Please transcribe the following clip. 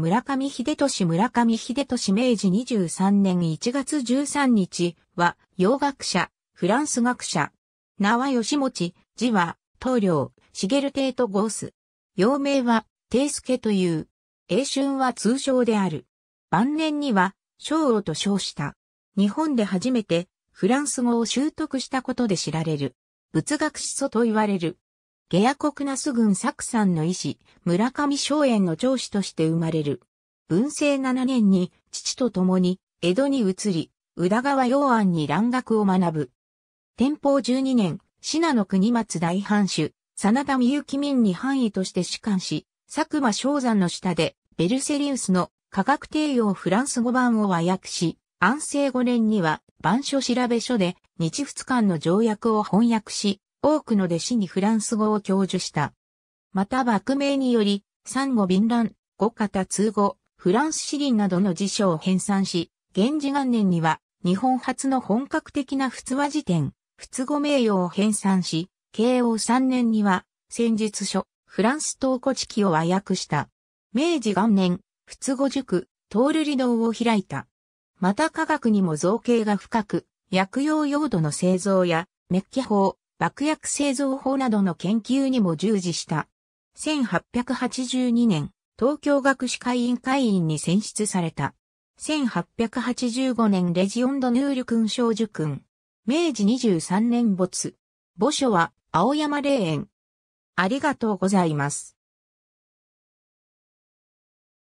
村上秀俊村上秀俊明治23年1月13日は洋学者、フランス学者。名は吉持、字は東領、茂帝とゴース。洋名は帝助という。英春は通称である。晩年には昭王と称した。日本で初めてフランス語を習得したことで知られる。仏学思想と言われる。ゲア国ナス郡作クの医師、村上松園の長子として生まれる。文政7年に父と共に江戸に移り、宇田川洋安に蘭学を学ぶ。天保12年、信濃国松大藩主、真田美幸民に藩医として主官し、佐久間昭山の下で、ベルセリウスの科学帝用フランス語版を和訳し、安政5年には、版書調べ書で、日仏間の条約を翻訳し、多くの弟子にフランス語を教授した。また幕名により、産語便乱、語型通語、フランス詩林などの辞書を編纂し、源氏元年には日本初の本格的な仏話辞典、仏語名誉を編纂し、慶応3年には戦術書、フランス東古地記を和訳した。明治元年、仏語塾、トール理道を開いた。また科学にも造形が深く、薬用用土の製造や、メッキ法、爆薬製造法などの研究にも従事した。1882年、東京学士会員会員に選出された。1885年レジオンドヌール勲章受勲。明治23年没。墓所は青山霊園。ありがとうございます。